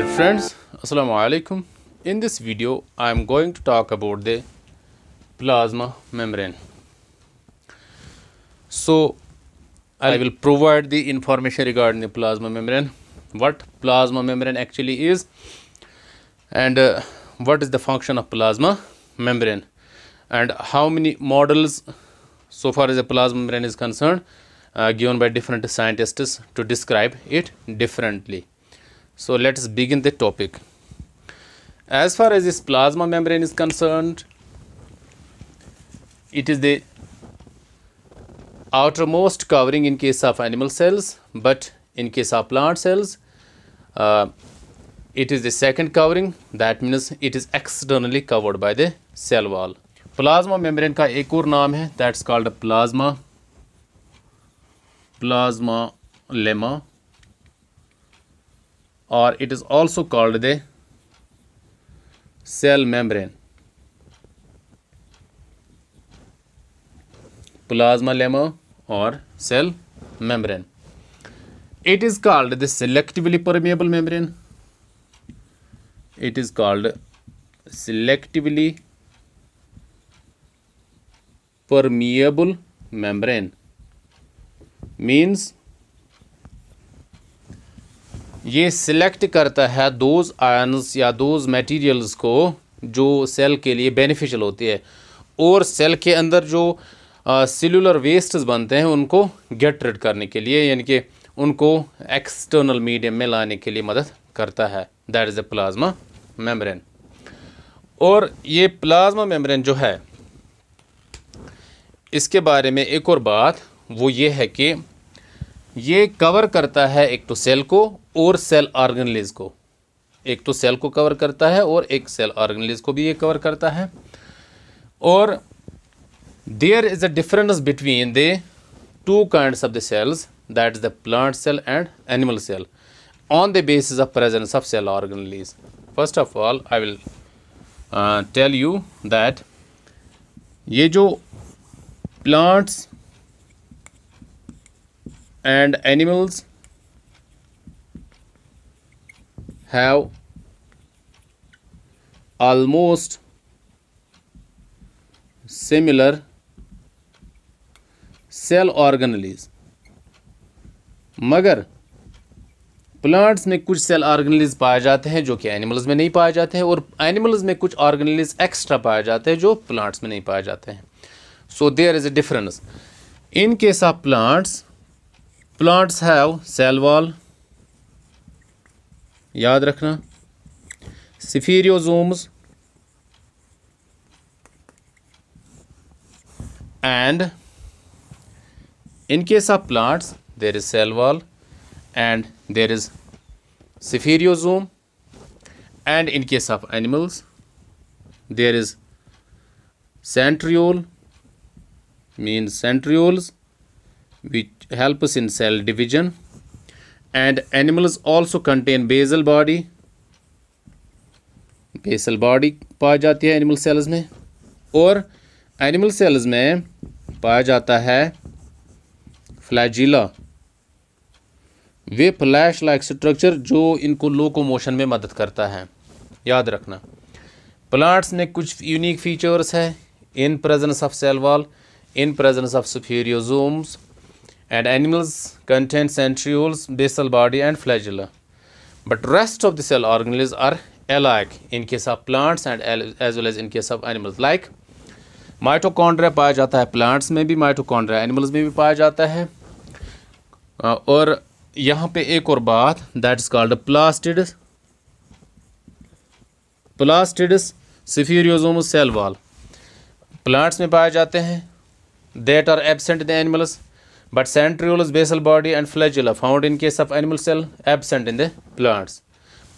dear friends assalamu alaikum in this video i am going to talk about the plasma membrane so i will provide the information regarding the plasma membrane what plasma membrane actually is and uh, what is the function of plasma membrane and how many models so far as the plasma membrane is concerned uh, given by different scientists to describe it differently so, let us begin the topic. As far as this plasma membrane is concerned, it is the outermost covering in case of animal cells, but in case of plant cells, uh, it is the second covering that means it is externally covered by the cell wall. Plasma membrane का एक और नाम है that's called plasma plasma lemma or it is also called the cell membrane plasma lemma or cell membrane it is called the selectively permeable membrane it is called selectively permeable membrane means ये select करता है those ions या those materials को जो cell के लिए beneficial होती है और सेल के अंदर जो सेलुलर वेस्ट्स बनते हैं उनको गेट रेड करने के लिए यानी कि उनको एक्सटर्नल मीडियम में लाने के लिए मदद करता है that is a plasma membrane और ये प्लाज्मा मेम्ब्रेन जो है इसके बारे में एक और बात वो ये है कि ये कवर करता है एक तो सेल को और सेल ऑर्गेनलिज को एक तो सेल को कवर करता है और एक सेल ऑर्गेनलिज को भी ये कवर करता है और there is a difference between the two kinds of the cells that is the plant cell and animal cell on the basis of presence of cell organelles first of all I will tell you that ये जो plants and animals have almost similar cell organelles मगर plants में कुछ cell organelles पाए जाते हैं जो कि एनिमल्स में नहीं पाए जाते हैं और एनिमल्स में कुछ ऑर्गेनलीज एक्स्ट्रा पाए जाते हैं जो प्लांट्स में नहीं पाए जाते हैं so there is a difference in case of plants plants have cell wall याद रखना spherosomes and in case of plants there is cell wall and there is spherosome and in case of animals there is centriole means centrioles which helps in cell division and animals also contain basal body basal body पाई जाती है animal cells में और animal cells में पाया जाता है flagella वे फ्लैश लाइक स्ट्रक्चर जो इनको लोकोमोशन में मदद करता है याद रखना प्लांट्स में कुछ यूनिक फीचर्स है in presence of cell wall in presence of spherosomes and animals contain centrioles, basal body and flagella. But rest of the cell organelles are alike in case of plants and as well as in case of animals like mitochondria पाया जाता है plants में भी mitochondria animals में भी पाया जाता है और यहाँ पे एक और बात that is called plastids plastids spherosome cell wall plants में पाए जाते हैं that are absent in animals But centrioles, basal body and flagella found in case of animal cell absent in the plants.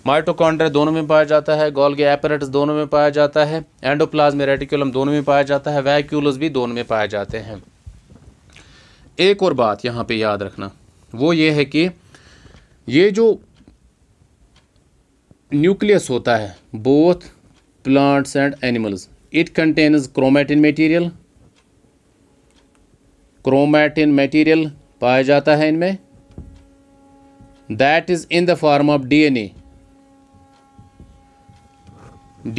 Mitochondria दोनों में पाया जाता है गोल्गे एपरेट्स दोनों में पाया जाता है एंडोप्लाज्म रेटिकुलम दोनों में पाया जाता है वैक्यूलस भी दोनों में पाए जाते हैं एक और बात यहाँ पे याद रखना वो ये है कि ये जो न्यूक्लियस होता है both plants and animals it contains chromatin material chromatin material पाया जाता है इनमें that is in the form of DNA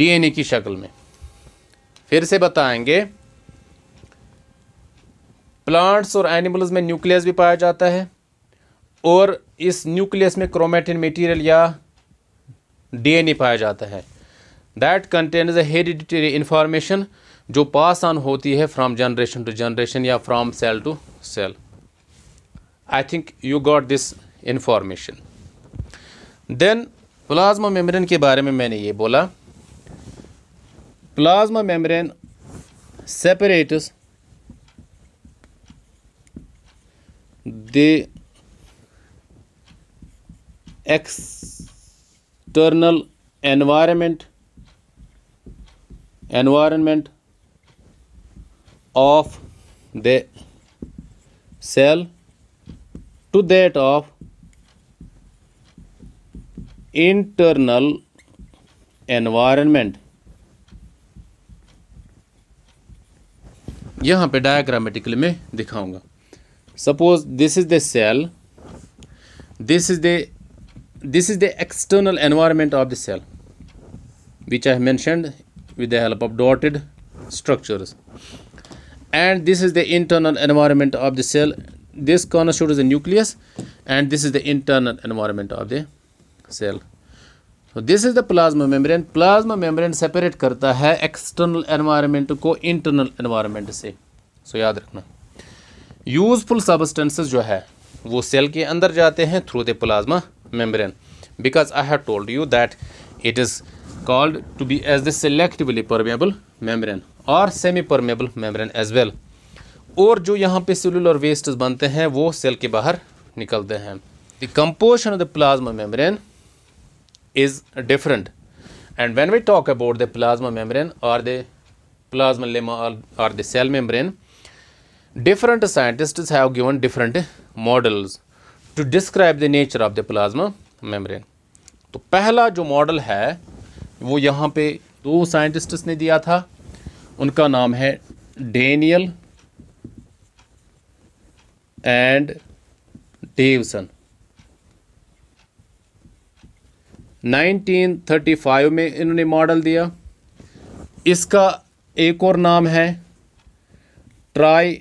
DNA की शक्ल में फिर से बताएंगे प्लांट्स और एनिमल्स में न्यूक्लियस भी पाया जाता है और इस न्यूक्लियस में क्रोमेटिन मटेरियल या डीएनए पाया जाता है that contains a hereditary information जो पास ऑन होती है फ्रॉम जनरेशन टू जनरेशन या from cell to cell I think you got this information then plasma membrane के बारे में मैंने ये बोला plasma membrane separates the external environment environment of the cell to that of internal environment यहां पे diagrammatically में दिखाऊंगा suppose this is the cell this is the this is the external environment of the cell which I mentioned with the help of dotted structures and this is the internal environment of the cell this constitutes the nucleus and this is the internal environment of the cell so this is the plasma membrane plasma membrane separate karta hai external environment ko internal environment se so yaad rakhna useful substances jo hai wo cell ke andar jate hain through the plasma membrane because I have told you that it is called to be as the selectively permeable membrane और semi permeable membrane as well और जो यहाँ पे cellular waste बनते हैं वो cell के बाहर निकलते हैं the composition of the plasma membrane is different and when we talk about the plasma membrane और द प्लाज्मा लेमा और the cell membrane different scientist have given different models to describe the nature of the plasma membrane तो पहला जो model है वो यहाँ पे दो साइंटिस्ट्स ने दिया था उनका नाम है डेनियल एंड डेवसन 1935 में इन्होंने मॉडल दिया इसका एक और नाम है 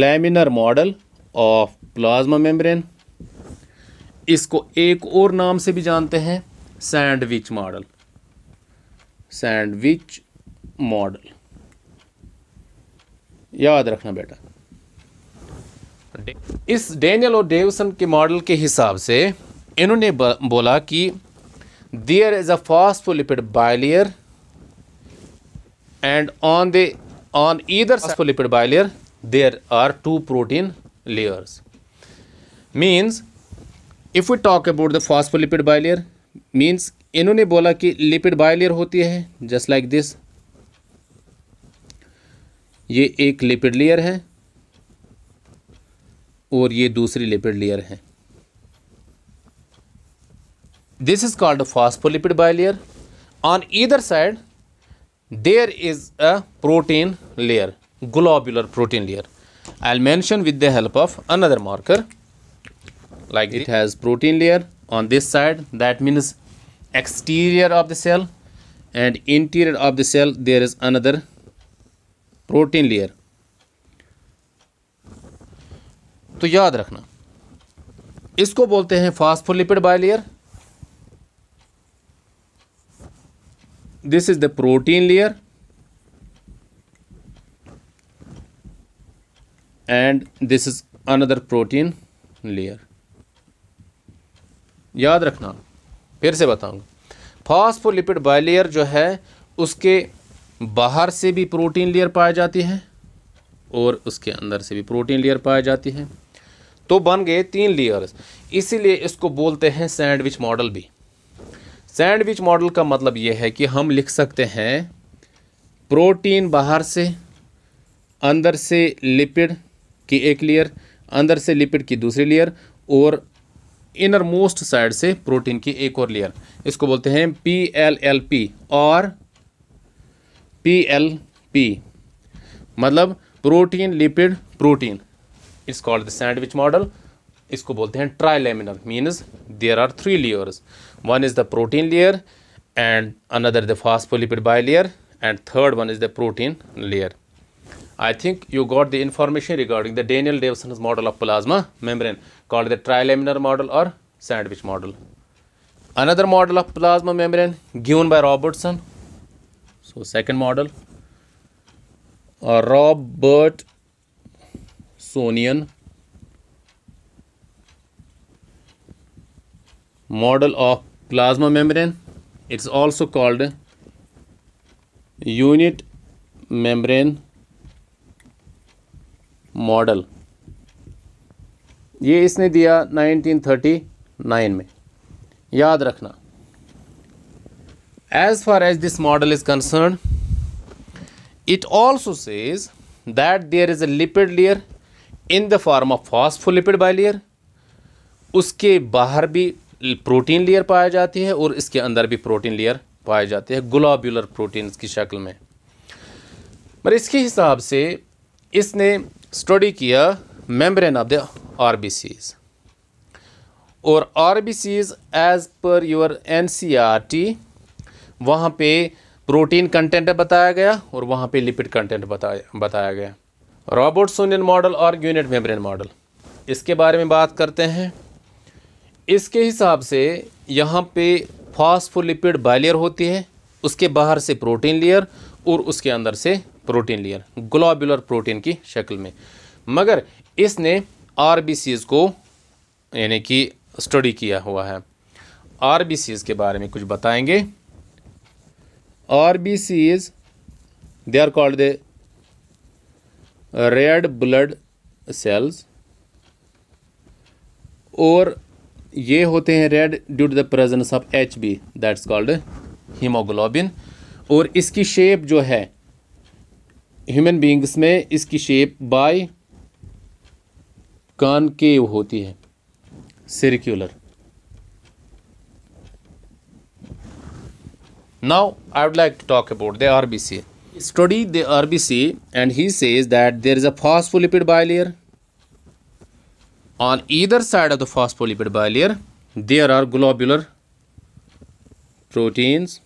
trilaminar model of plasma membrane इसको एक और नाम से भी जानते हैं सैंडविच मॉडल सैंडविच मॉडल याद रखना बेटा इस डेनियल और डेविसन के मॉडल के हिसाब से इन्होंने बोला कि there is a first phospholipid bilayer and on the on either lipid bilayer there are two protein layers means if you talk about the first phospholipid bilayer means इन्होंने बोला कि लिपिड बायलेयर होती है जस्ट लाइक दिस ये एक lipid layer है और ये दूसरी लिपिड लेयर है this is called phospholipid bilayer on either side there is a protein layer globular protein layer I mention with the help of another marker like it has protein layer on this side that means exterior of the cell and interior of the cell there is another protein layer तो याद रखना इसको बोलते हैं phospholipid bilayer this is the protein layer and this is another protein layer याद रखना फिर से बताऊंगा फॉस्फोलिपिड बायलेयर जो है उसके बाहर से भी प्रोटीन लेयर पाई जाती है और उसके अंदर से भी प्रोटीन लेयर पाई जाती है तो बन गए तीन लेयर्स इसीलिए इसको बोलते हैं सैंडविच मॉडल भी सैंडविच मॉडल का मतलब यह है कि हम लिख सकते हैं प्रोटीन बाहर से अंदर से लिपिड की एक लेयर अंदर से लिपिड की दूसरी लेयर और इनर मोस्ट साइड से प्रोटीन की एक और लेयर इसको बोलते हैं पी एल एल पी और पी एल पी मतलब protein lipid protein it's called the sandwich model इसको बोलते हैं laminar means there are three layers one is the protein layer and another the phospholipid bilayer and third one is the protein layer I think you got the information regarding the Danielli Dawson model of plasma membrane called the trilaminar model or sandwich model. Another model of plasma membrane given by Robertson. So, second model Robertsonian model of plasma membrane. It is also called unit membrane model ये इसने दिया 1939 में याद रखना as far as this model is concern it also says that there is a lipid layer in the form of lipid bi bilayer उसके बाहर भी protein layer पाई जाती है और इसके अंदर भी प्रोटीन लेयर पाए जाते हैं ग्लोब्यूलर प्रोटीन की शक्ल में पर इसके हिसाब से इसने स्टडी किया membrane of the RBCs. और RBCs as per your NCRT e वहाँ पे प्रोटीन कंटेंट बताया गया और वहाँ पे लिपिड कंटेंट बताया बताया गया रॉबोट सोनियन मॉडल और यूनिट मेम्ब्रेन मॉडल इसके बारे में बात करते हैं इसके हिसाब से यहाँ पे फॉस्फोलिपिड बाइलेयर होती है उसके बाहर से प्रोटीन लेयर और उसके अंदर से प्रोटीन लेयर ग्लोबुलर प्रोटीन की शक्ल में मगर इसने आर को यानी कि स्टडी किया हुआ है आर के बारे में कुछ बताएंगे R B Cs they are called the red blood cells और ये होते हैं red due to the presence of H B that's called haemoglobin और इसकी शेप जो है ह्यूमन बींग्स में इसकी शेप बाई कॉनकेव होती है circular now I would like to talk about the RBC study the RBC and he says that there is a phospholipid bilayer on either side of the phospholipid bilayer there are globular proteins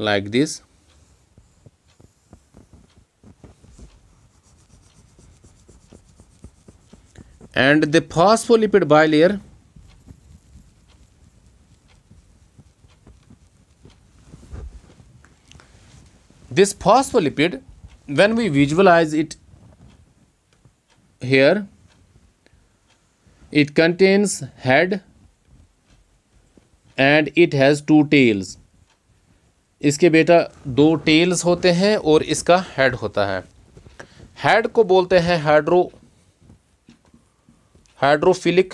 like this and the phospholipid bilayer this phospholipid when we visualize it here it contains head and it has two tails इसके बेटा दो tales होते हैं और इसका head होता है head को बोलते हैं हाइड्रो हाइड्रोफिलिक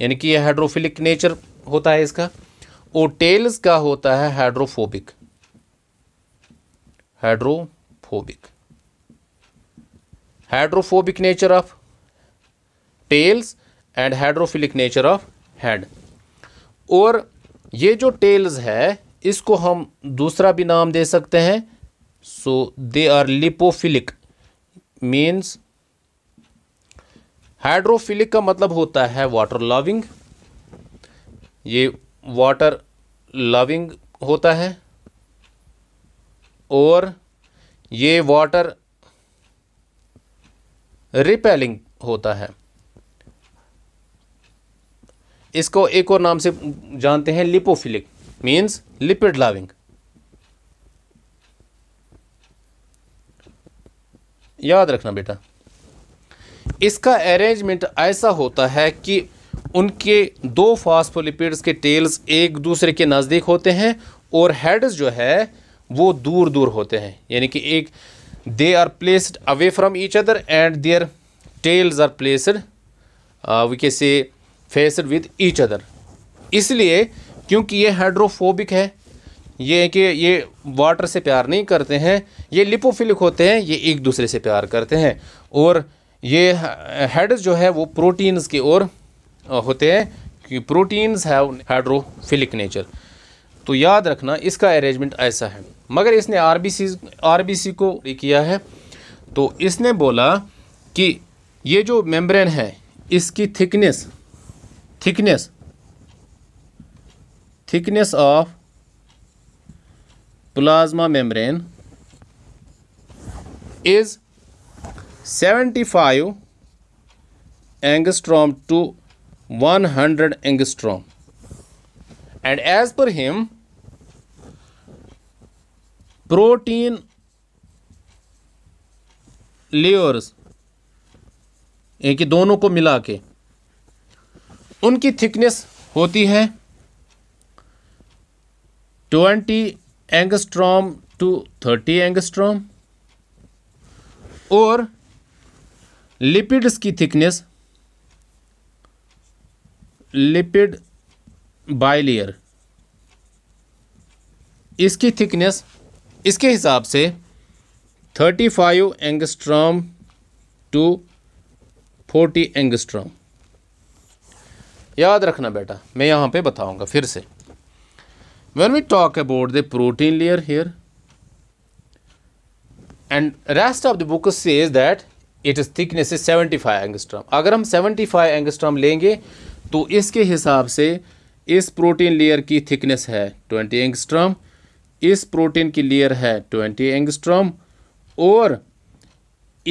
यानी कि यह हाइड्रोफिलिक नेचर होता है इसका और टेल्स का होता है hydrophobic hydrophobic hydrophobic nature of tails and hydrophilic nature of head और ये जो टेल्स है इसको हम दूसरा भी नाम दे सकते हैं so they are lipophilic means hydrophilic का मतलब होता है वाटर लविंग ये वाटर लविंग होता है और ये वाटर रिपेलिंग होता है इसको एक और नाम से जानते हैं लिपोफिलिक मींस लिपिड लविंग याद रखना बेटा इसका अरेंजमेंट ऐसा होता है कि उनके दो फास्फोलिपिड्स के टेल्स एक दूसरे के नज़दीक होते हैं और हेड्स जो है वो दूर दूर होते हैं यानी कि एक they are placed away from each other and their tails are placed we can say faced with each other इसलिए क्योंकि ये हाइड्रोफोबिक है ये कि ये वाटर से प्यार नहीं करते हैं ये लिपोफिलिक होते हैं ये एक दूसरे से प्यार करते हैं और ये हेड्स जो है वो प्रोटीन्स की ओर होते हैं कि प्रोटीन्स हैव हाइड्रोफिलिक नेचर तो याद रखना इसका अरेंजमेंट ऐसा है मगर इसने आर बी को किया है तो इसने बोला कि ये जो मेम्ब्रेन है इसकी thickness thickness thickness of plasma membrane is seventy five angstrom to one hundred angstrom and as per him protein layers कि दोनों को मिला के उनकी थिकनेस होती है twenty angstrom to thirty angstrom और लिपिड्स की थिकनेस लिपिड बायलेयर इसकी थिकनेस इसके हिसाब से thirty five angstrom to forty angstrom याद रखना बेटा मैं यहाँ पे बताऊँगा फिर से when we talk about the protein layer here and rest of the book says that its thickness is five angstrom अगर हम सेवेंटी फाइव एंगस्ट्रॉम लेंगे तो इसके हिसाब से इस प्रोटीन लेयर की थिकनेस है ट्वेंटी एंगस्ट्रॉम इस प्रोटीन की लेयर है ट्वेंटी एंगस्ट्रॉम और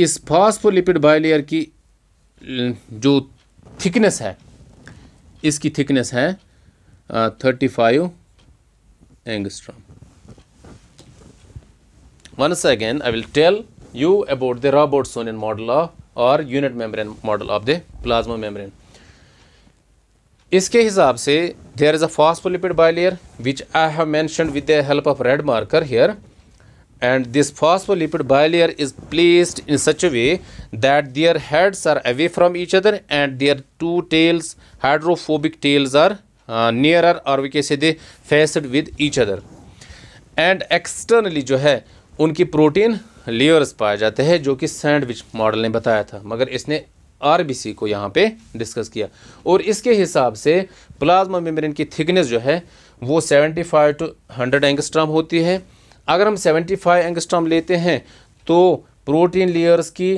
इस फॉस्फोलिपिड बायोलेयर की जो थिकनेस है इसकी थिकनेस है thirty five angstrom once again I will tell you about the Robertsonian model of or unit membrane model of the plasma membrane इसके हिसाब से there is a phospholipid bilayer which i have mentioned with the help of red marker here and this phospholipid bilayer is placed in such a way that their heads are away from each other and their two tails hydrophobic tails are uh, nearer or we can say they faced with each other and externally jo hai unki protein layers पाए जाते हैं जो कि sandwich model ने बताया था मगर इसने आरबीसी को यहाँ पे डिस्कस किया और इसके हिसाब से प्लाज्मा मेम्ब्रेन की थिकनेस जो है वो 75 टू हंड्रेड एंगस्ट्राम होती है अगर हम 75 एंगस्ट्राम लेते हैं तो प्रोटीन लेयर्स की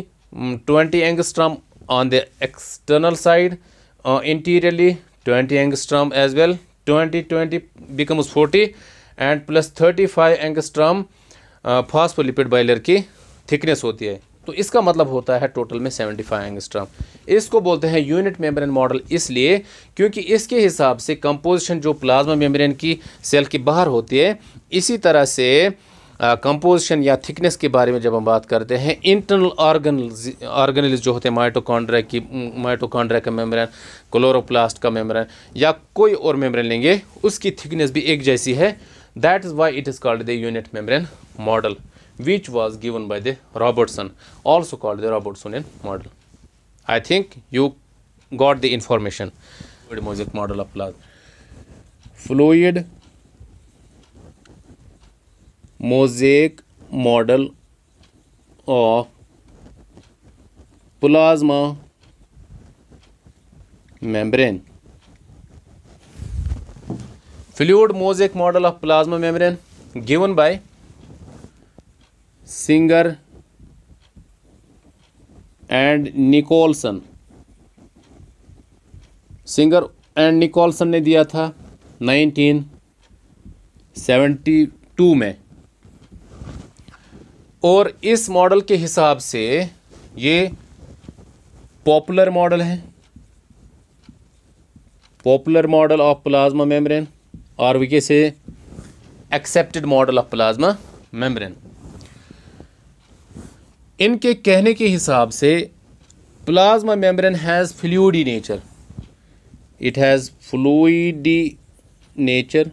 20 angstrom on the external side interiorly 20 angstrom as well 20 20 becomes 40 plus thirty 35 angstrom phospholipid bilayer की थिकनेस होती है तो इसका मतलब होता है टोटल में 75 फाइव एंगस्ट्राम इसको बोलते हैं यूनिट मेम्ब्रेन मॉडल इसलिए क्योंकि इसके हिसाब से कंपोजिशन जो प्लाज्मा मेम्ब्रेन की सेल के बाहर होती है इसी तरह से कंपोजिशन या थिकनेस के बारे में जब हम बात करते हैं इंटरनल ऑर्गन ऑर्गन जो होते हैं माइटोकॉन्ड्रा की माइटोकॉन्ड्रा का मेम्ब्रेन क्लोरोप्लास्ट का मेम्ब्रेन या कोई और मेम्ब्रेन लेंगे उसकी थिकनेस भी एक जैसी है That is why it is called the unit membrane model which was given by the Robertson also called the Robertsonian model. I think you got the information. Fluid mosaic model of Fluid mosaic model of plasma membrane fluid एक model of plasma membrane given by Singer and Nicolson Singer and Nicolson ने दिया था 1972 में और इस model के हिसाब से ये पॉपुलर मॉडल है popular model of plasma membrane और we can say accepted model of plasma membrane इनके कहने के हिसाब से plasma membrane has fluidy nature it has fluidy nature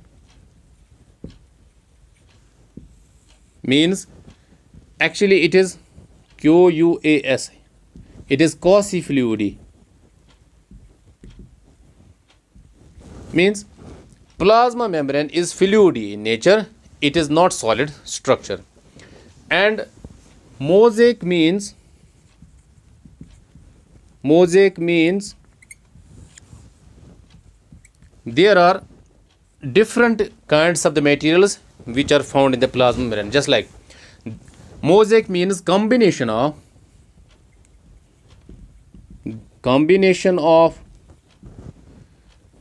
means actually it is Q U S it is is fluidy means Plasma membrane is fluid in nature. It is not solid structure. And mosaic means mosaic means there are different kinds of the materials which are found in the plasma membrane just like mosaic means combination of combination of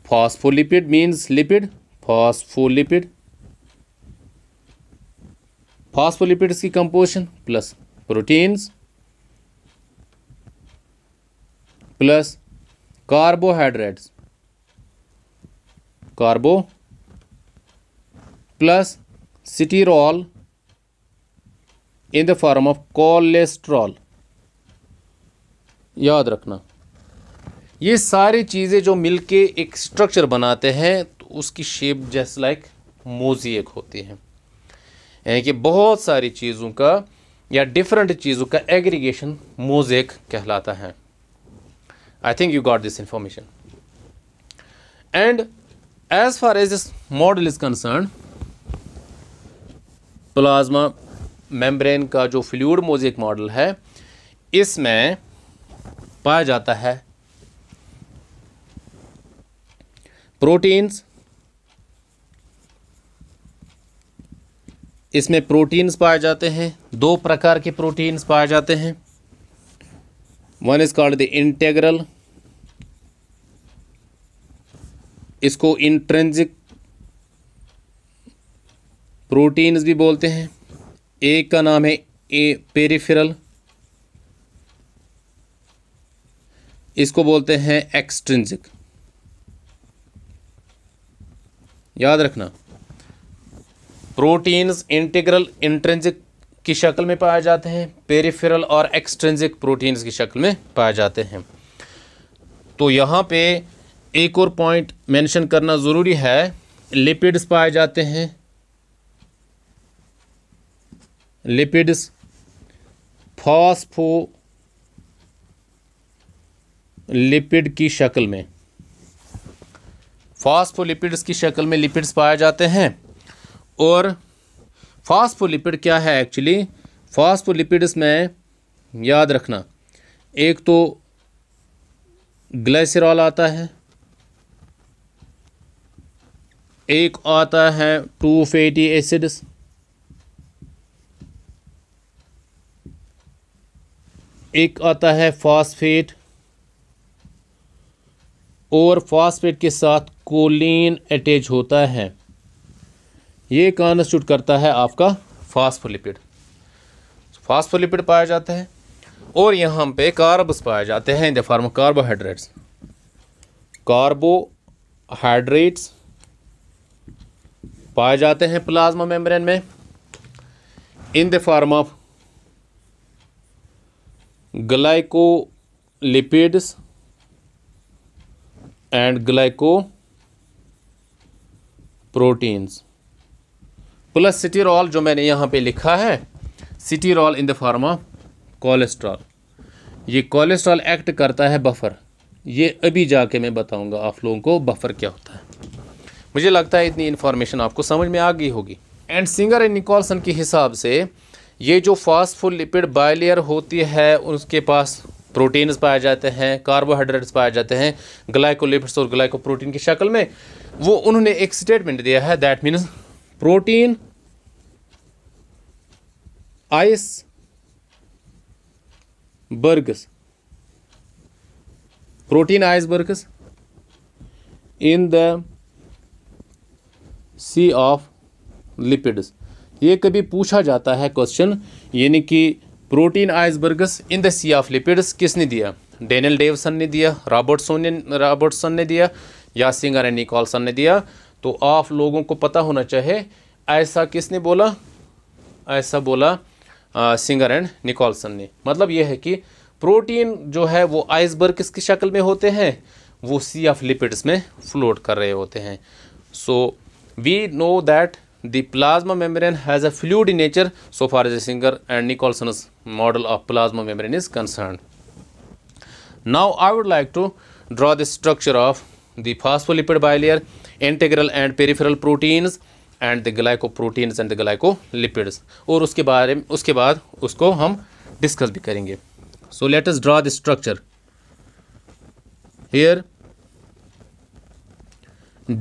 phospholipid means lipid phospholipid phospholipids की composition plus proteins plus carbohydrates carbo plus sterol in the form of cholesterol याद रखना ये सारी चीज़ें जो मिल के एक structure बनाते हैं तो उसकी शेप जैसे लाइक मोजी एक होती है यानी कि बहुत सारी चीज़ों का या डिफरेंट चीज़ों का एग्रीगेशन मोजेक कहलाता है I think you got this information and as far as this model is concern plasma membrane का जो फ्लूड मोजेक मॉडल है इसमें पाया जाता है प्रोटीन्स इसमें प्रोटीन्स पाए जाते हैं दो प्रकार के प्रोटीन्स पाए जाते हैं one is called the integral इसको इंट्रेंजिक प्रोटीन्स भी बोलते हैं एक का नाम है ए पेरिफेरल इसको बोलते हैं एक्सट्रिंजिक याद रखना प्रोटीन्स इंटीग्रल इंट्रेंजिक की शक्ल में पाए जाते हैं पेरिफेरल और एक्सट्रेंजिक प्रोटीन्स की शक्ल में पाए जाते हैं तो यहाँ पे एक और पॉइंट मेंशन करना ज़रूरी है लिपिड्स पाए जाते हैं लिपिड्स फॉस्फो लिपिड की शक्ल में फास्फोलिपिड्स की शक्ल में लिपिड्स पाए जाते हैं और फास्फोलिपिड क्या है एक्चुअली फास्फोलिपिड्स में याद रखना एक तो ग्लाइसरॉल आता है एक आता है टू फैटी एसिड्स एक आता है फास्फेट और फॉस्फेट के साथ कोलिन अटैच होता है ये कॉन्स्टिट्यूट करता है आपका फास्फोलिपिड फास्फोलिपिड पाया जाता है और यहाँ पे कार्ब्स पाए जाते हैं in the form of carbohydrates carbohydrates पाए जाते हैं प्लाज्मा मेम्ब्रेन में in the form of glycolipids and glyco proteins plus cityrol जो मैंने यहाँ पे लिखा है cityrol in the form of cholesterol ये कोलेस्ट्रॉल एक्ट करता है बफर ये अभी जाके मैं बताऊंगा आप लोगों को बफर क्या होता है मुझे लगता है इतनी इन्फॉर्मेशन आपको समझ में आ गई होगी एंड सिंगर एंड निकॉलसन के हिसाब से ये जो फास्ट फूड लिपिड बायलेयर होती है उसके पास प्रोटीन्स पाए जाते हैं कार्बोहाइड्रेट्स पाए जाते हैं ग्लाइकोलिपिड्स और ग्लाइकोप्रोटीन की शक्ल में वो उन्होंने एक स्टेटमेंट दिया है that means protein icebergs protein icebergs in the sea of lipids ये कभी पूछा जाता है क्वेश्चन यानी कि protein icebergs in the sea of lipids किसने दिया डेनियल डेवसन ने दिया रॉबर्टसोन ने रॉबर्टसन ने दिया या सिंगर एंड निकॉलसन ने दिया तो आप लोगों को पता होना चाहिए ऐसा किसने बोला ऐसा बोला आ, सिंगर एंड निकॉलसन ने मतलब यह है कि प्रोटीन जो है वो आइसबर्ग किसकी शक्ल में होते हैं वो सी ऑफ लिपिड्स में फ्लोट कर रहे होते हैं so we know that the plasma membrane has a fluid nature so far as Singer and Nicholson's model of plasma membrane is concerned. Now I would like to draw the structure of the phospholipid bilayer, integral and peripheral proteins and the glycoproteins and the glycolipids और उसके बारे में उसके बाद उसको हम discuss भी करेंगे so let us draw the structure here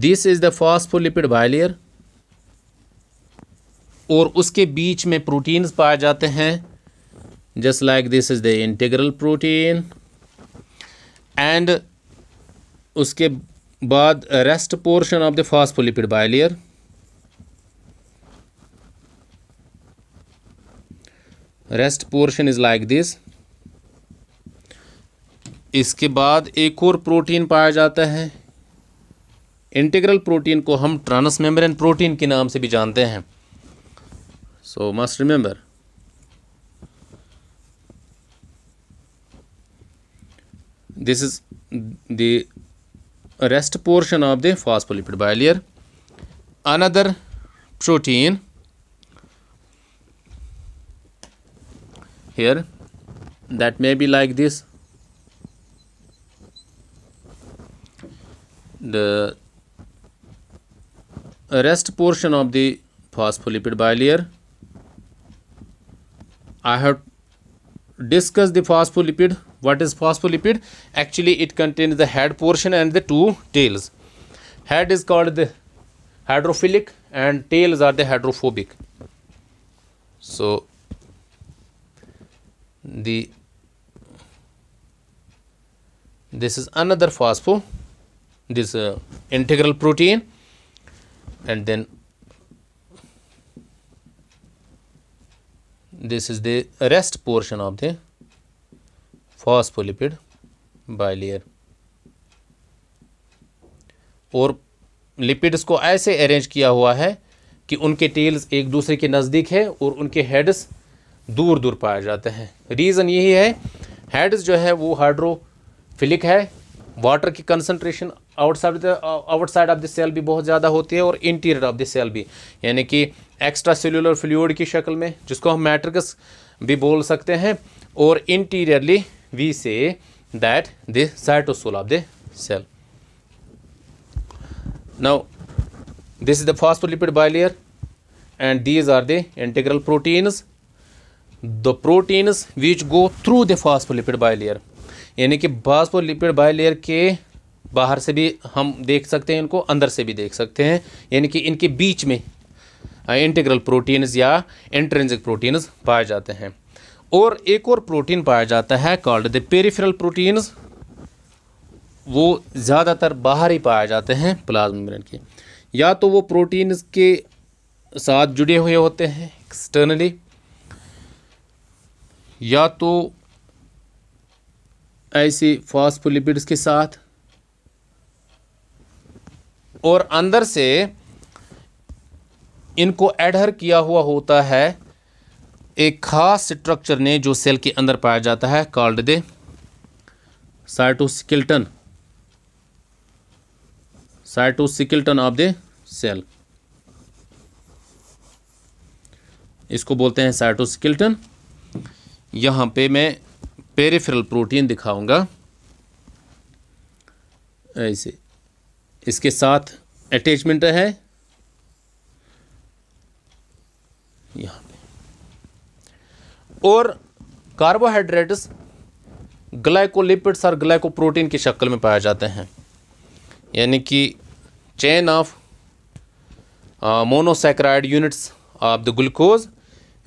this is the phospholipid bilayer और उसके बीच में प्रोटीन पाए जाते हैं just like this is the integral protein and उसके बाद rest portion of the phospholipid bilayer rest portion is like this इसके बाद एक और प्रोटीन पाया जाता है इंटीग्रल प्रोटीन को हम ट्रांस प्रोटीन के नाम से भी जानते हैं So, must remember this is the rest portion of the phospholipid bilayer. Another protein here that may be like this the rest portion of the phospholipid bilayer I have discussed the phospholipid. What is phospholipid? Actually, it contains the head portion and the two tails. Head is called the hydrophilic and tails are the hydrophobic. So, the this is another phospho this uh, integral protein and then this is the rest portion of the phospholipid bilayer और lipids को ऐसे arrange किया हुआ है कि उनके tales एक दूसरे के नज़दीक है और उनके हेड्स दूर दूर पाए जाते हैं रीज़न यही है हेड्स जो है वो हाइड्रोफिलिक है वाटर की concentration outside outside of the cell भी बहुत ज़्यादा होती है और इंटीरियर ऑफ द सेल भी यानी कि एक्स्ट्रा सेलुलर फ्लूड की शक्ल में जिसको हम मैट्रिक्स भी बोल सकते हैं और interiorly we say that the cytosol of the cell now this is the phospholipid and these are the the integral the the proteins which go through the phospholipid bilayer यानी कि बाष्प और लिपिड बाय लेयर के बाहर से भी हम देख सकते हैं इनको अंदर से भी देख सकते हैं यानी कि इनके बीच में इंटीग्रल प्रोटीन्स या इंट्रेंसिक प्रोटीन्स पाए जाते हैं और एक और प्रोटीन पाया जाता है कॉल्ड द पेरिफेरल प्रोटीन्स वो ज़्यादातर बाहर ही पाए जाते हैं प्लाज्मा मेम्ब्रेन के या तो वो प्रोटीन्स के साथ जुड़े हुए होते हैं एक्सटर्नली या तो ऐसी फॉस्फोलिपिड्स के साथ और अंदर से इनको एडहर किया हुआ होता है एक खास स्ट्रक्चर ने जो सेल के अंदर पाया जाता है called the cytoskeleton cytoskeleton of the cell इसको बोलते हैं साइटोसिकल्टन यहां पे मैं पेरीफ्रल प्रोटीन दिखाऊंगा ऐसे इसके साथ अटैचमेंट है यहाँ पे और कार्बोहाइड्रेट्स ग्लाइकोलिपिड्स और ग्लाइकोप्रोटीन की शक्ल में पाए जाते हैं यानी कि chain of monosaccharide units of the glucose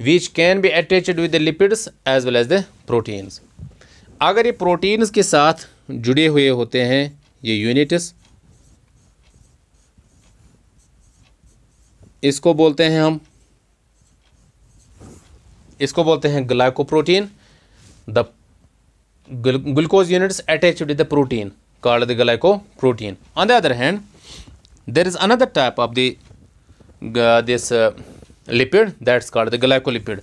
which can be attached with the lipids as well as the proteins अगर ये प्रोटीन्स के साथ जुड़े हुए होते हैं ये यूनिट्स इसको बोलते हैं हम इसको बोलते हैं glyco protein the glucose units attach with the protein call the glyco protein on the other hand there is another type of this lipid that's called the lipid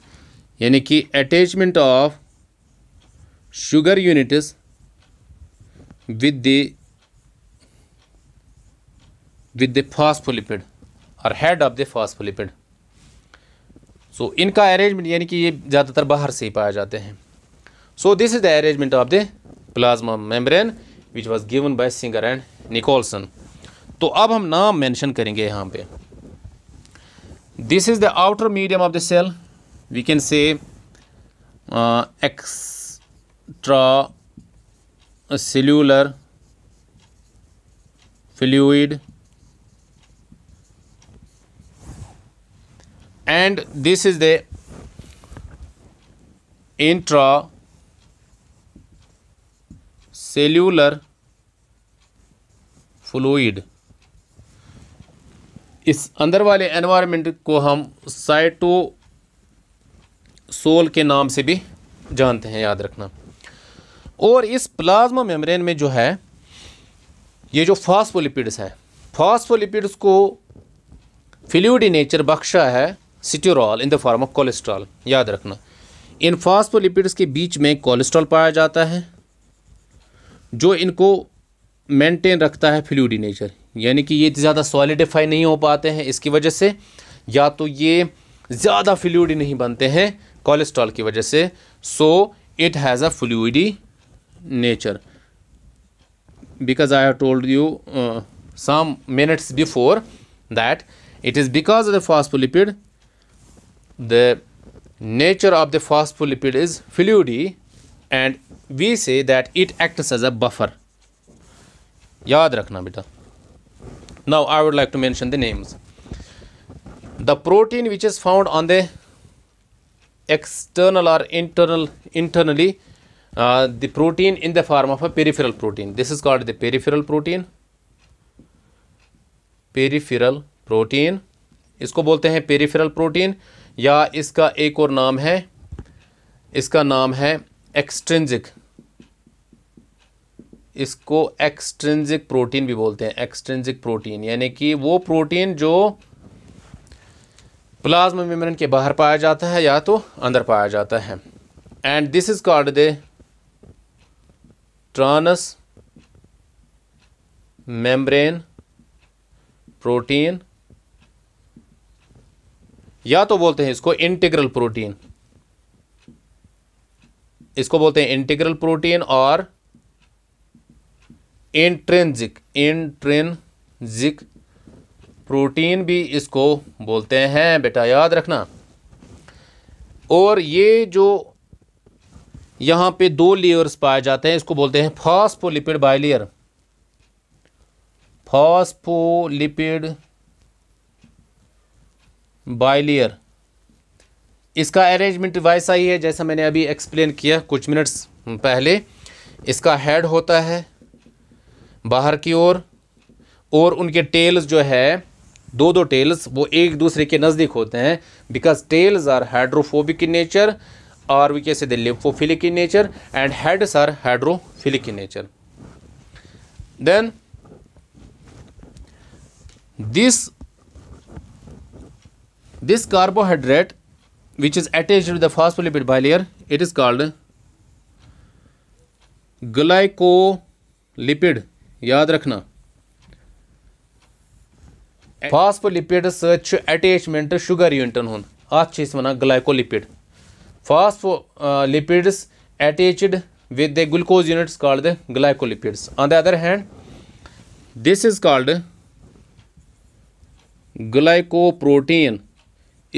यानी कि attachment of sugar unit is with the with the phospholipid or head of the phospholipid so so, इनका arrangement यानी कि ये ज़्यादातर बाहर से ही पाए जाते हैं so this is the arrangement of the plasma membrane which was given by Singer and Nicolson तो अब हम नाम मेंशन करेंगे यहाँ पे this is the outer medium of the cell we can say ex intra cellular fluid and this is the intra cellular fluid इस अंदर वाले एनवायरनमेंट को हम साइटो सोल के नाम से भी जानते हैं याद रखना और इस प्लाज्मा मेम्ब्रेन में जो है ये जो फास्फोलिपिड्स है फॉस्फोलिपिड्स को फिल्यूडी नेचर बख्शा है sterol in the form of cholesterol याद रखना इन फास्फोलिपिड्स के बीच में कोलेस्ट्रॉल पाया जाता है जो इनको मेंटेन रखता है फ्लूडी नेचर यानी कि ये ज़्यादा सॉलिडिफाई नहीं हो पाते हैं इसकी वजह से या तो ये ज़्यादा फिल्यूडी नहीं बनते हैं कोलेस्ट्रॉल की वजह से so it has a fluidy nature because I have told you uh, some minutes before that it is because of the phospholipid the nature of the phospholipid is fluidy and we say that it acts as a buffer Yaad रखना बेटा now I would like to mention the names the protein which is found on the external or internal internally uh, the protein in the form of a peripheral protein. This is called the peripheral protein. Peripheral protein. इसको बोलते हैं peripheral protein या इसका एक और नाम है इसका नाम है extrinsic. इसको extrinsic protein भी बोलते हैं extrinsic protein. यानी कि वो protein जो प्लाज्मा मेम्ब्रेन के बाहर पाया जाता है या तो अंदर पाया जाता है and this is called the trans membrane protein या तो बोलते हैं इसको इंटीग्रल प्रोटीन इसको बोलते हैं इंटीग्रल प्रोटीन और इंट्रेंजिक इंट्रेंजिक प्रोटीन भी इसको बोलते हैं बेटा याद रखना और ये जो यहां पे दो लेयर्स पाए जाते हैं इसको बोलते हैं फॉस्फोलिपिड बाइलेयर फॉस्फोलिपिड बाइलेयर इसका अरेंजमेंट वैसा ही है जैसा मैंने अभी एक्सप्लेन किया कुछ मिनट्स पहले इसका हेड होता है बाहर की ओर और उनके टेल्स जो है दो दो टेल्स वो एक दूसरे के नज़दीक होते हैं because tails are hydrophobic in nature are we can say they lipophilic in nature and heads are hydrophilic in nature then this this carbohydrate which is attach to the phospholipid bilayer it is called glycolipid याद रखना phospholipid such attachment sugar units हूँ अच्छे one glycolipid phospholipids attached with the glucose units called the glycolipids on the other hand this is called glycoprotein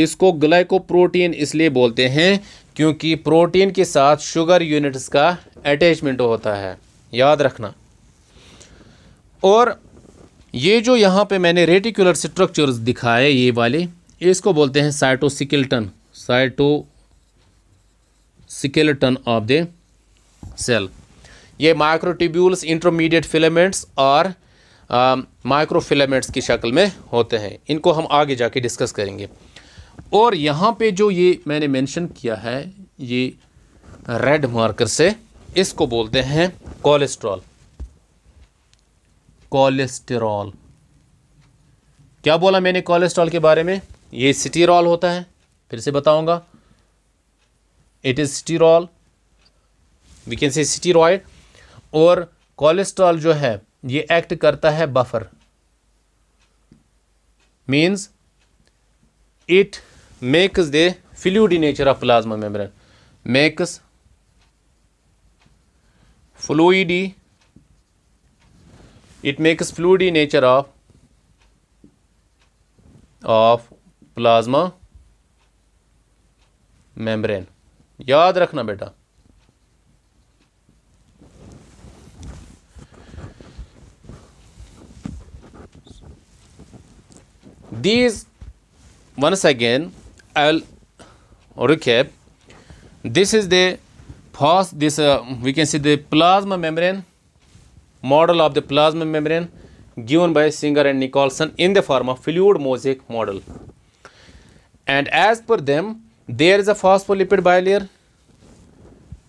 इसको glycoprotein इसलिए बोलते हैं क्योंकि protein के साथ शुगर यूनिट्स का अटैचमेंट होता है याद रखना और ये जो यहाँ पे मैंने रेटिकुलर स्ट्रक्चर्स दिखाए ये वाले इसको बोलते हैं cytoskeleton cyto skeleton of the cell ये माइक्रोटिब्यूल्स इंटरमीडिएट फिलामेंट्स और माइक्रोफिलामेंट्स um, की शक्ल में होते हैं इनको हम आगे जाके डिस्कस करेंगे और यहाँ पे जो ये मैंने मेंशन किया है ये रेड मार्कर से इसको बोलते हैं कोलेस्ट्रॉल कोलेस्टेरॉल क्या बोला मैंने कोलेस्ट्रॉल के बारे में ये सिटीरॉल होता है फिर से बताऊंगा it is sterol we can say steroid और कोलेस्ट्रॉल जो है ये एक्ट करता है buffer means it makes the fluidy nature of plasma membrane makes fluidy it makes fluidy nature of of plasma membrane याद रखना बेटा these once again I will recap this is the first this we can see the plasma membrane model of the plasma membrane given by Singer and Nicolson in the form of fluid mosaic model and as per them there is a phospholipid bilayer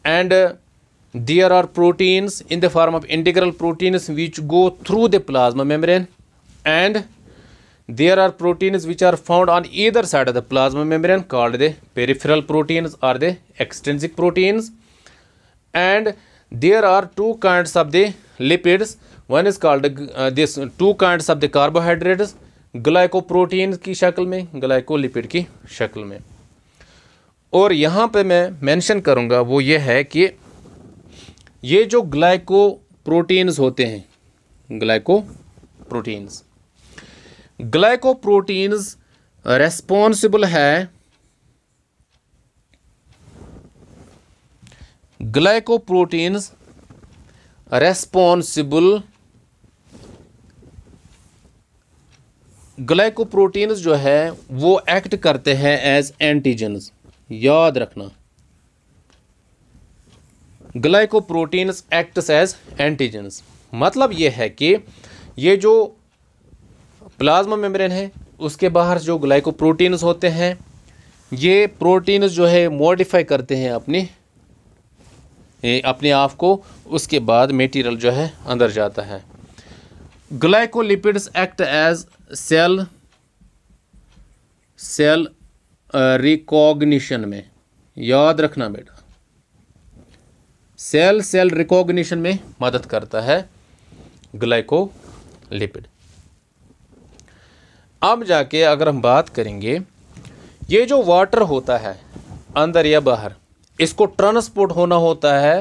and uh, there are proteins in the form of integral proteins which go through the plasma membrane and there are proteins which are found on either side of the plasma membrane called the peripheral proteins or the extrinsic proteins and there are two kinds of the lipids one is called uh, this two kinds of the carbohydrates glycoprotein की शक्ल में glycolipid की शक्ल में और यहाँ पे मैं मेंशन करूँगा वो ये है कि ये जो ग्लाइको प्रोटीन्स होते हैं glyco proteins glyco proteins responsible है ग्लाइको प्रोटीन्स रेस्पॉन्सिबल प्रोटीन्स जो है वो एक्ट करते हैं एज एंटीजन्स याद रखना ग्लाइकोप्रोटीन्स एक्ट्स एज एंटीजन्स मतलब ये है कि ये जो प्लाज्मा मेम्ब्रेन है उसके बाहर जो ग्लाइकोप्रोटीन्स होते हैं ये प्रोटीन्स जो है मॉडिफाई करते हैं अपनी अपने आप को उसके बाद मटेरियल जो है अंदर जाता है glycolipids act as cell cell recognition में याद रखना बेटा सेल सेल रिकॉग्निशन में मदद करता है ग्लाइकोलिपिड अब जाके अगर हम बात करेंगे ये जो वाटर होता है अंदर या बाहर इसको ट्रांसपोर्ट होना होता है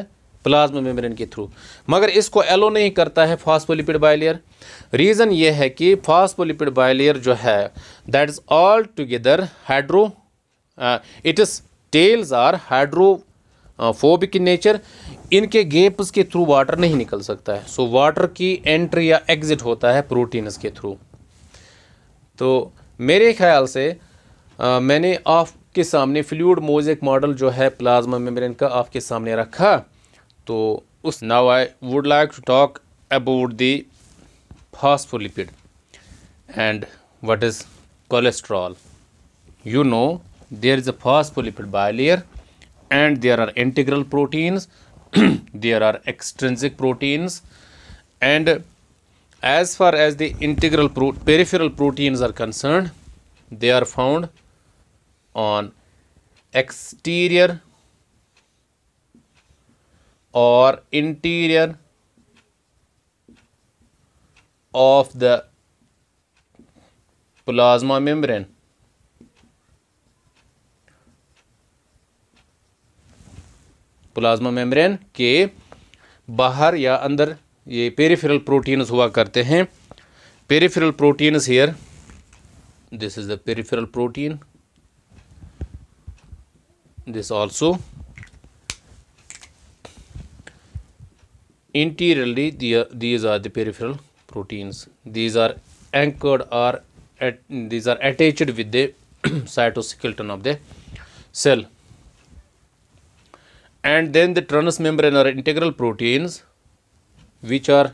प्लाज्मा मेम्ब्रेन के थ्रू मगर इसको एलो नहीं करता है फास्फोलिपिड बायलेयर रीज़न ये है कि फास्फोलिपिड बायलेयर जो है that is all together hydro Uh, is tails are phobic in nature इनके गेप्स के थ्रू वाटर नहीं निकल सकता है सो so, वाटर की एंट्री या एग्ज़िट होता है प्रोटीनस के थ्रू तो मेरे ख्याल से आ, uh, मैंने आपके सामने फ्लूड मोजिक मॉडल जो है प्लाज्मा मेम्ब्रेन का आपके सामने रखा तो उस now I would like to talk about the phospholipid and what is cholesterol you know there is a phospholipid bilayer and there are integral proteins there are extrinsic proteins and as far as the integral pro peripheral proteins are concerned they are found on exterior or interior of the plasma membrane plasma membrane के बाहर या अंदर ये peripheral proteins हुआ करते हैं peripheral proteins here this is the peripheral protein this also interiorly these are the peripheral proteins these are anchored are these are attached with the cytoskeleton of the cell and then the transmembrane or integral proteins which are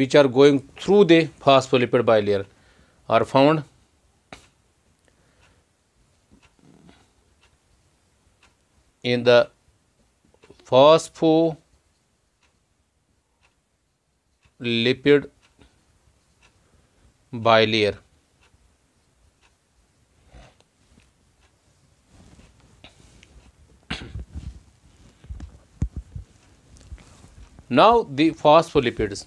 which are going through the phospholipid bilayer are found in the phospholipid bilayer now the phospholipids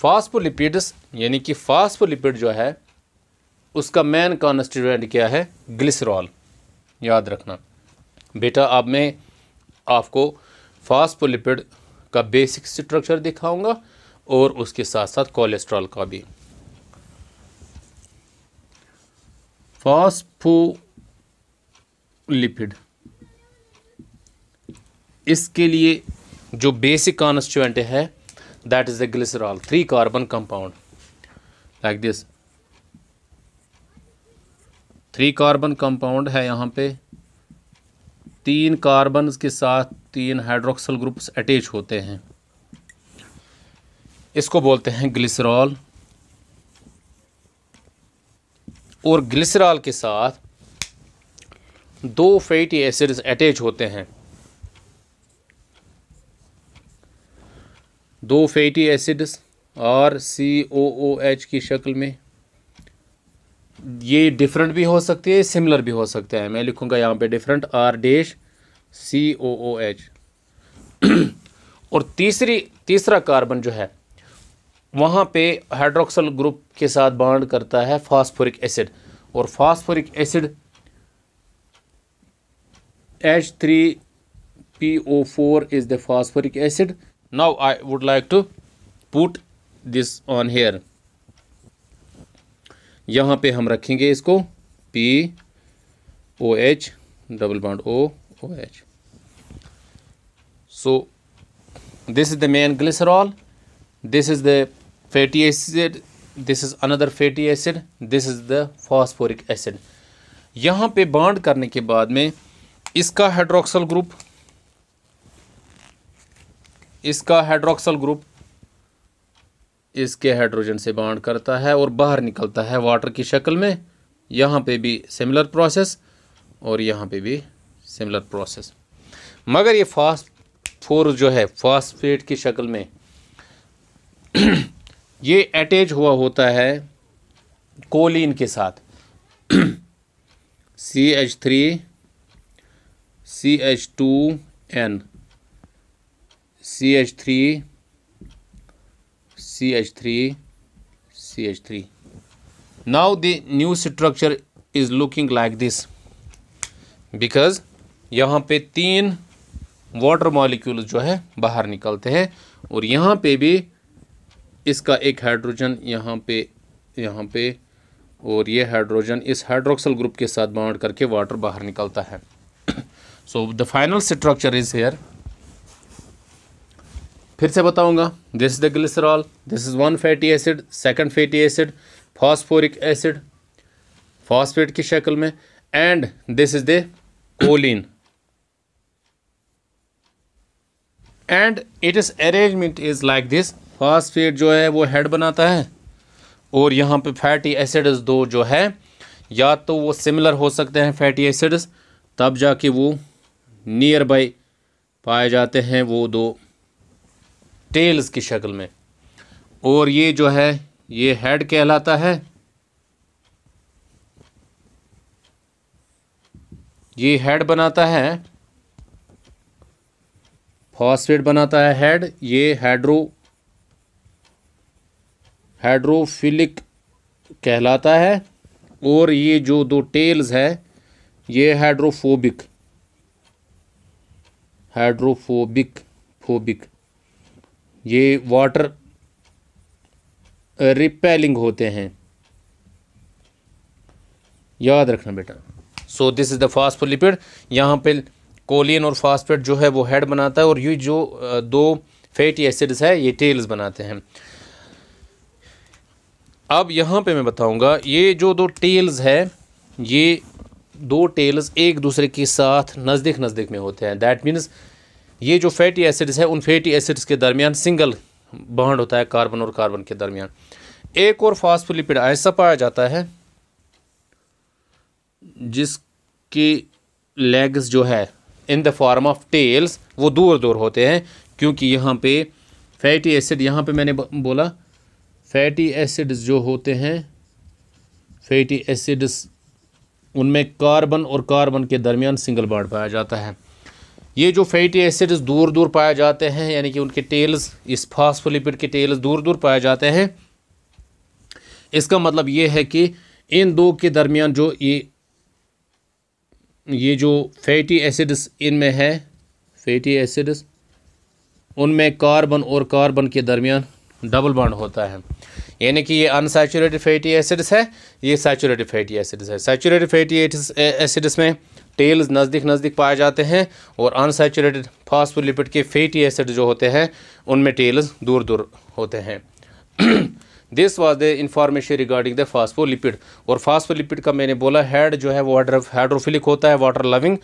phospholipids यानी कि phospholipid जो है उसका main constituent क्या है glycerol याद रखना बेटा अब मैं आपको फॉस्फोलिपिड का बेसिक स्ट्रक्चर दिखाऊंगा और उसके साथ साथ कोलेस्ट्रॉल का भी फॉस्फोलिपिड इसके लिए जो बेसिक कॉन्स्टिट्यूएंट है that is the glycerol three carbon compound like this three carbon compound है यहाँ पे तीन कार्बन के साथ तीन हाइड्रोक्सल ग्रुप्स अटैच होते हैं इसको बोलते हैं ग्लिसरॉल और ग्लिसरॉल के साथ दो फैटी एसिड्स अटैच होते हैं दो फैटी एसिड्स और सी ओ ओ एच की शक्ल में ये डिफरेंट भी हो सकती है सिमिलर भी हो सकते हैं मैं लिखूंगा यहाँ पे different R dash C O O H और तीसरी तीसरा कार्बन जो है वहाँ पे हाइड्रोक्सल ग्रुप के साथ बाड करता है फास्फोरिक एसिड और phosphoric acid H three P O four is the phosphoric acid now I would like to put this on here यहाँ पे हम रखेंगे इसको P O H double bond O O H so this is the main glycerol this is the fatty acid this is another fatty acid this is the phosphoric acid यहाँ पे बाड करने के बाद में इसका हाइड्रोक्सल ग्रुप इसका hydroxyl group इसके हाइड्रोजन से बाड करता है और बाहर निकलता है वाटर की शक्ल में यहाँ पे भी सिमिलर प्रोसेस और यहाँ पे भी सिमिलर प्रोसेस मगर ये फास्ट जो है फास्फेट की शक्ल में ये अटैच हुआ होता है कोलिन के साथ C H three C H two N C H three C H three C H three now the new structure is looking like this because यहाँ पे तीन वाटर मॉलिक्यूल जो है बाहर निकलते हैं और यहाँ पे भी इसका एक हाइड्रोजन यहाँ पे यहाँ पे और ये हाइड्रोजन इस हाइड्रोक्सल ग्रुप के साथ बाउंड करके वाटर बाहर निकलता है so the final structure is here फिर से बताऊंगा this is the glycerol this is one fatty acid second fatty acid phosphoric acid phosphate की शक्ल में and this is the choline and it is arrangement is like this phosphate जो है वो head बनाता है और यहाँ पे फैटी एसिड्स दो जो है या तो वो सिमिलर हो सकते हैं फैटी एसिड्स तब जाके वो नियर बाई पाए जाते हैं वो दो टेल्स की शक्ल में और ये जो है ये हेड कहलाता है ये हेड बनाता है फॉस्फेट बनाता है हेड ये हाइड्रो हाइड्रोफिलिक कहलाता है और ये जो दो टेल्स है ये हाइड्रोफोबिक हाइड्रोफोबिक फोबिक ये वाटर रिपेलिंग होते हैं याद रखना बेटा so this is the phospholipid यहाँ पे कोलिन और फास्फेट जो है वो हेड बनाता है और ये जो दो फैटी एसिड्स है ये टेल्स बनाते हैं अब यहाँ पे मैं बताऊँगा ये जो दो टेल्स है ये दो टेल्स एक दूसरे के साथ नज़दीक नज़दीक में होते हैं दैट मीन्स ये जो फैटी एसिड्स हैं उन फैटी एसिड्स के दरमियान सिंगल बॉन्ड होता है कार्बन और कार्बन के दरमियान एक और फास्फोलिपिड ऐसा पाया जाता है जिसकी लेग्स जो है in the form of tails वो दूर दूर होते हैं क्योंकि यहाँ पे फैटी एसिड यहाँ पे मैंने बोला फैटी एसिड्स जो होते हैं फैटी एसिड्स उनमें कार्बन और कार्बन के दरमियान सिंगल बॉन्ड पाया जाता है ये जो फैटी एसिड्स दूर दूर पाए जाते हैं यानी कि उनके टेल्स इस फास्फोलिपिड के टेल्स दूर दूर पाए जाते हैं इसका मतलब ये है कि इन दो के दरमियान जो ये ये जो फैटी एसिड्स इनमें है फैटी एसिड्स उनमें कार्बन और कार्बन के दरमियान डबल बॉन्ड होता है यानी कि ये अनसेचुरेटेड फैटी एसिड्स है ये सेचुरेटेड फैटी एसिड्स है सेचुरेटेड फैटी एसिड्स में टेल्स नज़दीक नज़दीक पाए जाते हैं और अनसेचुरेटेड फास्फोलिपिड के फैटी एसिड जो होते हैं उनमें टेल्स दूर दूर होते हैं this was the information regarding the lipid और लिपिड का मैंने बोला हेड जो है वो हाइड्रोफिलिक होता है वाटर लविंग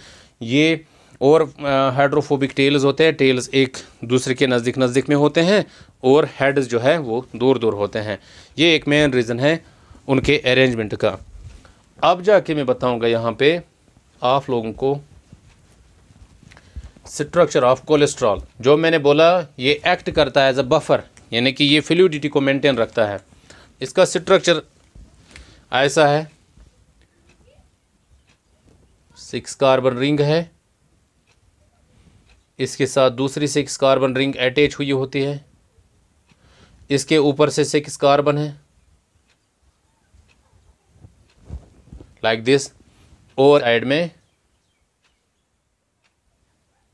ये और हाइड्रोफोबिक टेल्स होते हैं टेल्स एक दूसरे के नज़दीक नज़दीक में होते हैं और हेड्स जो है वो दूर दूर होते हैं ये एक मेन रीज़न है उनके अरेंजमेंट का अब जाके मैं बताऊंगा यहाँ पे आप लोगों को स्ट्रक्चर ऑफ कोलेस्ट्रॉल जो मैंने बोला ये एक्ट करता है एज अ बफर यानी कि ये फ्लूडिटी को मेंटेन रखता है इसका स्ट्रक्चर ऐसा है सिक्स कार्बन रिंग है इसके साथ दूसरी सिक्स कार्बन रिंग अटैच हुई होती है इसके ऊपर से सिक्स कार्बन है लाइक like दिस और साइड में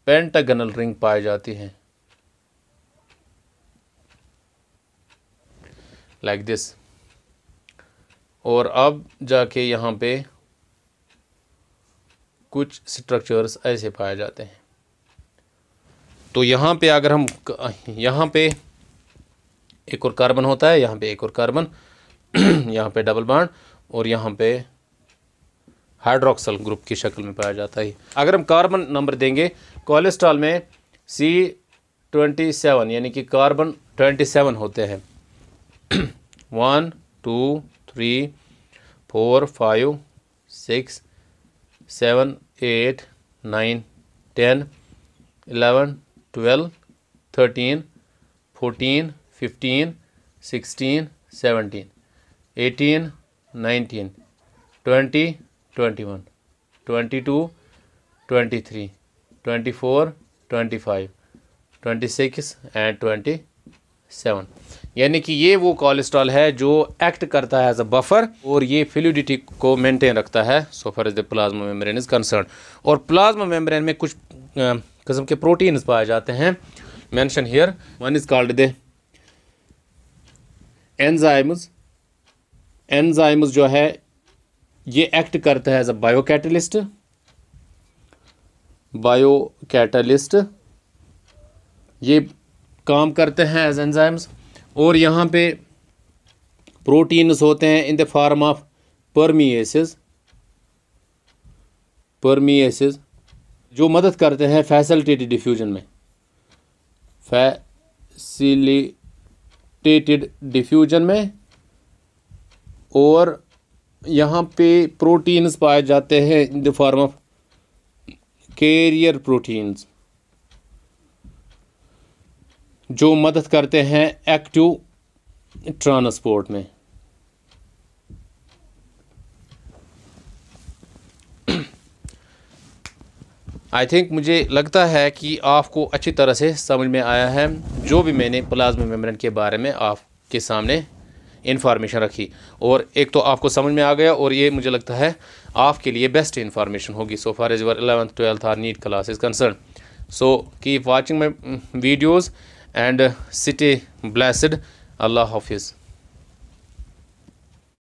पेंटागनल रिंग पाई जाती हैं लाइक like दिस और अब जाके यहाँ पे कुछ स्ट्रक्चर्स ऐसे पाए जाते हैं तो यहाँ पे अगर हम यहाँ पे एक और कार्बन होता है यहाँ पे एक और कार्बन यहाँ पे डबल बाड और यहाँ पे हाइड्रोक्सल ग्रुप की शक्ल में पाया जाता है अगर हम कार्बन नंबर देंगे कोलेस्ट्रॉल में सी ट्वेंटी सेवन यानी कि कार्बन ट्वेंटी सेवन होते हैं one two three four five six seven eight nine ten eleven twelve thirteen fourteen fifteen sixteen seventeen eighteen nineteen twenty twenty one twenty two twenty three twenty four twenty five twenty six and twenty seven यानी कि ये वो cholesterol है जो act करता है as a buffer और ये फ्लूडिटी को मेंटेन रखता है so for is the plasma membrane is concern और प्लाज्मा मेम्ब्रेन में कुछ किस्म के प्रोटीन्स पाए जाते हैं mention here one is called the enzymes enzymes जो है ये एक्ट करता है as a bio catalyst bio catalyst ये काम करते हैं एज एंजाइम्स और यहाँ पे प्रोटीन्स होते हैं in the form of permeases permeases जो मदद करते हैं फैसिलिटेटेड डिफ्यूजन में फैसिलिटेटेड डिफ्यूजन में और यहाँ पे प्रोटीन्स पाए जाते हैं in the form of carrier proteins जो मदद करते हैं एक्टिव ट्रांसपोर्ट में आई थिंक मुझे लगता है कि आपको अच्छी तरह से समझ में आया है जो भी मैंने प्लाज्मा मेम्ब्रेन के बारे में आपके सामने इन्फॉर्मेशन रखी और एक तो आपको समझ में आ गया और ये मुझे लगता है आपके लिए बेस्ट इन्फॉर्मेशन होगी so far as your eleventh twelfth or NEET class is concern so keep watching my videos and stay blessed अल्लाह हाफिज़